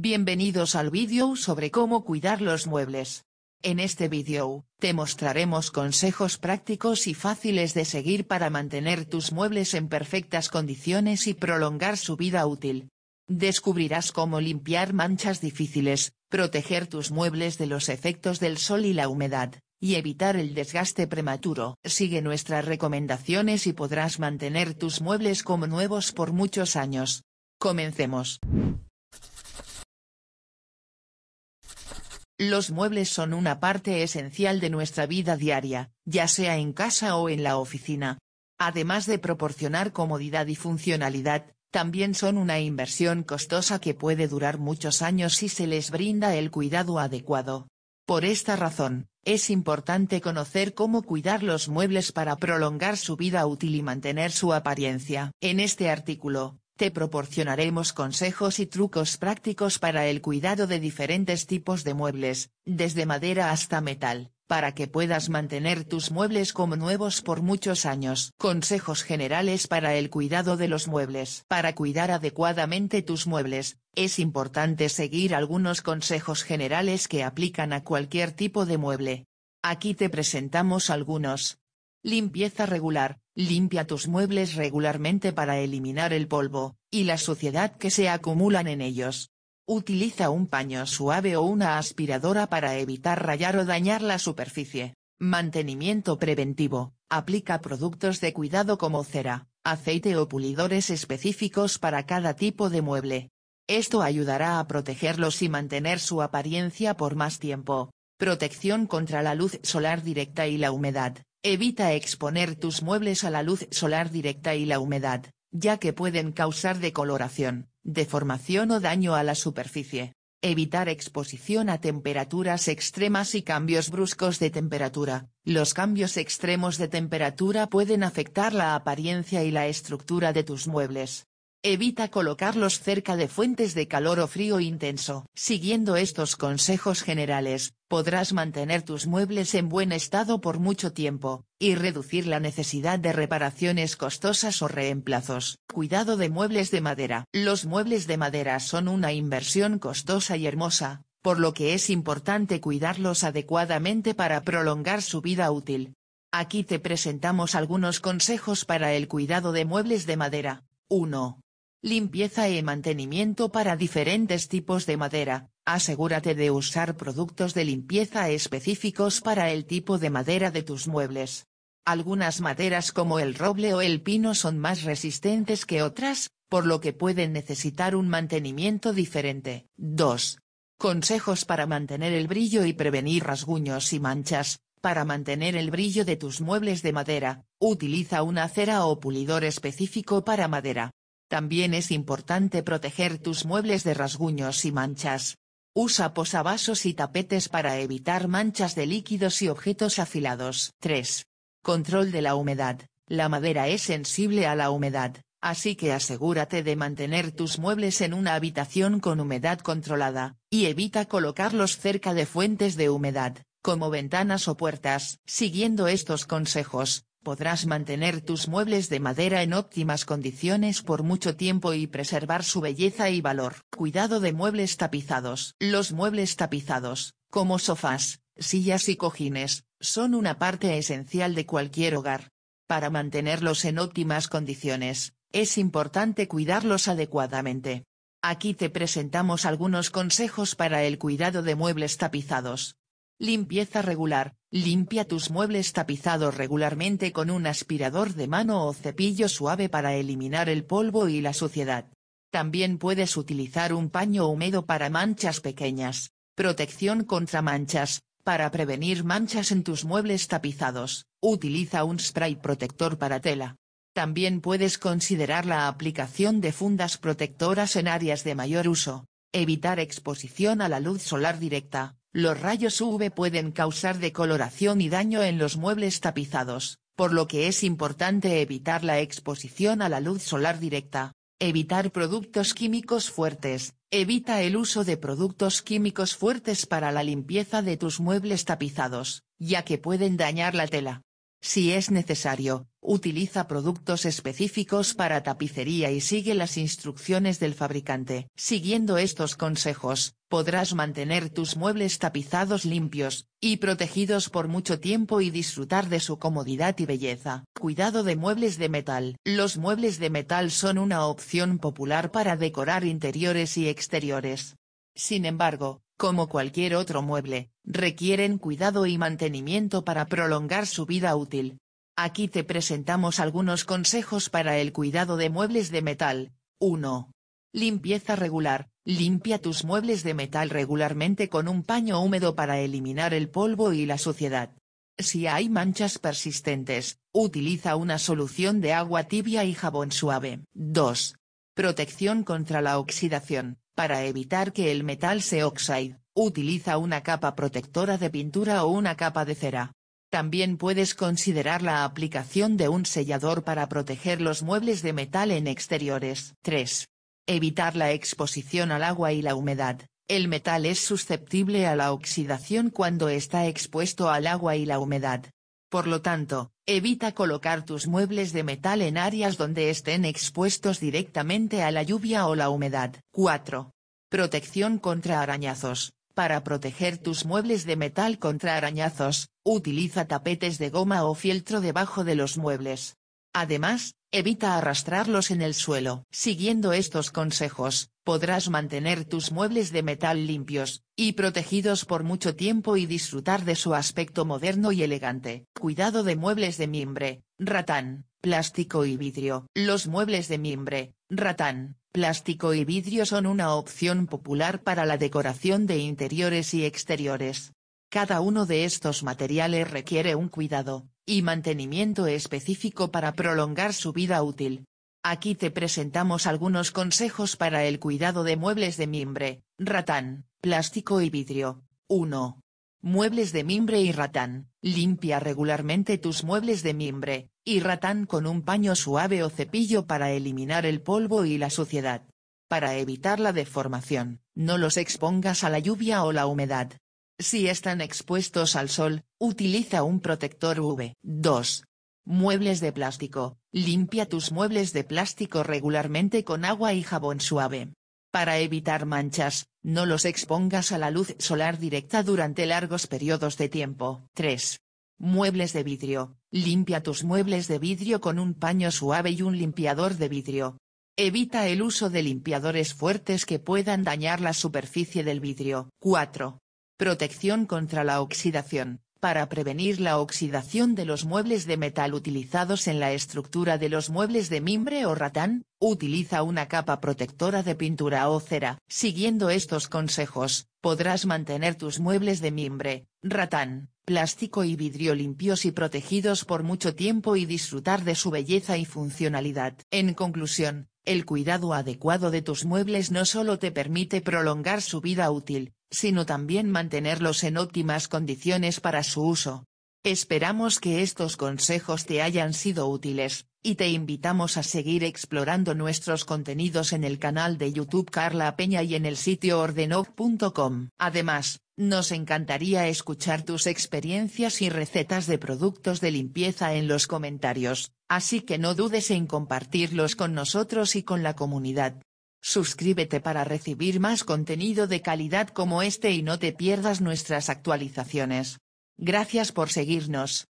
Bienvenidos al vídeo sobre cómo cuidar los muebles. En este vídeo, te mostraremos consejos prácticos y fáciles de seguir para mantener tus muebles en perfectas condiciones y prolongar su vida útil. Descubrirás cómo limpiar manchas difíciles, proteger tus muebles de los efectos del sol y la humedad, y evitar el desgaste prematuro. Sigue nuestras recomendaciones y podrás mantener tus muebles como nuevos por muchos años. Comencemos. Los muebles son una parte esencial de nuestra vida diaria, ya sea en casa o en la oficina. Además de proporcionar comodidad y funcionalidad, también son una inversión costosa que puede durar muchos años si se les brinda el cuidado adecuado. Por esta razón, es importante conocer cómo cuidar los muebles para prolongar su vida útil y mantener su apariencia. En este artículo, te proporcionaremos consejos y trucos prácticos para el cuidado de diferentes tipos de muebles, desde madera hasta metal, para que puedas mantener tus muebles como nuevos por muchos años. Consejos generales para el cuidado de los muebles. Para cuidar adecuadamente tus muebles, es importante seguir algunos consejos generales que aplican a cualquier tipo de mueble. Aquí te presentamos algunos. Limpieza regular, limpia tus muebles regularmente para eliminar el polvo, y la suciedad que se acumulan en ellos. Utiliza un paño suave o una aspiradora para evitar rayar o dañar la superficie. Mantenimiento preventivo, aplica productos de cuidado como cera, aceite o pulidores específicos para cada tipo de mueble. Esto ayudará a protegerlos y mantener su apariencia por más tiempo. Protección contra la luz solar directa y la humedad. Evita exponer tus muebles a la luz solar directa y la humedad, ya que pueden causar decoloración, deformación o daño a la superficie. Evitar exposición a temperaturas extremas y cambios bruscos de temperatura. Los cambios extremos de temperatura pueden afectar la apariencia y la estructura de tus muebles, Evita colocarlos cerca de fuentes de calor o frío intenso. Siguiendo estos consejos generales, podrás mantener tus muebles en buen estado por mucho tiempo, y reducir la necesidad de reparaciones costosas o reemplazos. Cuidado de muebles de madera. Los muebles de madera son una inversión costosa y hermosa, por lo que es importante cuidarlos adecuadamente para prolongar su vida útil. Aquí te presentamos algunos consejos para el cuidado de muebles de madera. 1. Limpieza y mantenimiento para diferentes tipos de madera. Asegúrate de usar productos de limpieza específicos para el tipo de madera de tus muebles. Algunas maderas como el roble o el pino son más resistentes que otras, por lo que pueden necesitar un mantenimiento diferente. 2. Consejos para mantener el brillo y prevenir rasguños y manchas. Para mantener el brillo de tus muebles de madera, utiliza una cera o pulidor específico para madera. También es importante proteger tus muebles de rasguños y manchas. Usa posavasos y tapetes para evitar manchas de líquidos y objetos afilados. 3. Control de la humedad. La madera es sensible a la humedad, así que asegúrate de mantener tus muebles en una habitación con humedad controlada, y evita colocarlos cerca de fuentes de humedad, como ventanas o puertas. Siguiendo estos consejos, Podrás mantener tus muebles de madera en óptimas condiciones por mucho tiempo y preservar su belleza y valor. Cuidado de muebles tapizados. Los muebles tapizados, como sofás, sillas y cojines, son una parte esencial de cualquier hogar. Para mantenerlos en óptimas condiciones, es importante cuidarlos adecuadamente. Aquí te presentamos algunos consejos para el cuidado de muebles tapizados. Limpieza regular, Limpia tus muebles tapizados regularmente con un aspirador de mano o cepillo suave para eliminar el polvo y la suciedad. También puedes utilizar un paño húmedo para manchas pequeñas. Protección contra manchas. Para prevenir manchas en tus muebles tapizados, utiliza un spray protector para tela. También puedes considerar la aplicación de fundas protectoras en áreas de mayor uso. Evitar exposición a la luz solar directa. Los rayos UV pueden causar decoloración y daño en los muebles tapizados, por lo que es importante evitar la exposición a la luz solar directa. Evitar productos químicos fuertes. Evita el uso de productos químicos fuertes para la limpieza de tus muebles tapizados, ya que pueden dañar la tela. Si es necesario, utiliza productos específicos para tapicería y sigue las instrucciones del fabricante. Siguiendo estos consejos, podrás mantener tus muebles tapizados limpios, y protegidos por mucho tiempo y disfrutar de su comodidad y belleza. Cuidado de muebles de metal. Los muebles de metal son una opción popular para decorar interiores y exteriores. Sin embargo, como cualquier otro mueble, requieren cuidado y mantenimiento para prolongar su vida útil. Aquí te presentamos algunos consejos para el cuidado de muebles de metal. 1. Limpieza regular. Limpia tus muebles de metal regularmente con un paño húmedo para eliminar el polvo y la suciedad. Si hay manchas persistentes, utiliza una solución de agua tibia y jabón suave. 2. Protección contra la oxidación. Para evitar que el metal se oxide, utiliza una capa protectora de pintura o una capa de cera. También puedes considerar la aplicación de un sellador para proteger los muebles de metal en exteriores. 3. Evitar la exposición al agua y la humedad. El metal es susceptible a la oxidación cuando está expuesto al agua y la humedad. Por lo tanto, evita colocar tus muebles de metal en áreas donde estén expuestos directamente a la lluvia o la humedad. 4. Protección contra arañazos. Para proteger tus muebles de metal contra arañazos, utiliza tapetes de goma o fieltro debajo de los muebles. Además, evita arrastrarlos en el suelo. Siguiendo estos consejos, podrás mantener tus muebles de metal limpios, y protegidos por mucho tiempo y disfrutar de su aspecto moderno y elegante. Cuidado de muebles de mimbre, ratán, plástico y vidrio. Los muebles de mimbre, Ratán, plástico y vidrio son una opción popular para la decoración de interiores y exteriores. Cada uno de estos materiales requiere un cuidado y mantenimiento específico para prolongar su vida útil. Aquí te presentamos algunos consejos para el cuidado de muebles de mimbre, ratán, plástico y vidrio. 1. Muebles de mimbre y ratán. Limpia regularmente tus muebles de mimbre y ratán con un paño suave o cepillo para eliminar el polvo y la suciedad. Para evitar la deformación, no los expongas a la lluvia o la humedad. Si están expuestos al sol, utiliza un protector UV. 2. Muebles de plástico. Limpia tus muebles de plástico regularmente con agua y jabón suave. Para evitar manchas, no los expongas a la luz solar directa durante largos periodos de tiempo. 3. Muebles de vidrio. Limpia tus muebles de vidrio con un paño suave y un limpiador de vidrio. Evita el uso de limpiadores fuertes que puedan dañar la superficie del vidrio. 4. Protección contra la oxidación para prevenir la oxidación de los muebles de metal utilizados en la estructura de los muebles de mimbre o ratán, utiliza una capa protectora de pintura o cera. Siguiendo estos consejos, podrás mantener tus muebles de mimbre, ratán, plástico y vidrio limpios y protegidos por mucho tiempo y disfrutar de su belleza y funcionalidad. En conclusión, el cuidado adecuado de tus muebles no solo te permite prolongar su vida útil, sino también mantenerlos en óptimas condiciones para su uso. Esperamos que estos consejos te hayan sido útiles, y te invitamos a seguir explorando nuestros contenidos en el canal de YouTube Carla Peña y en el sitio ordenov.com. Además, nos encantaría escuchar tus experiencias y recetas de productos de limpieza en los comentarios, así que no dudes en compartirlos con nosotros y con la comunidad. Suscríbete para recibir más contenido de calidad como este y no te pierdas nuestras actualizaciones. Gracias por seguirnos.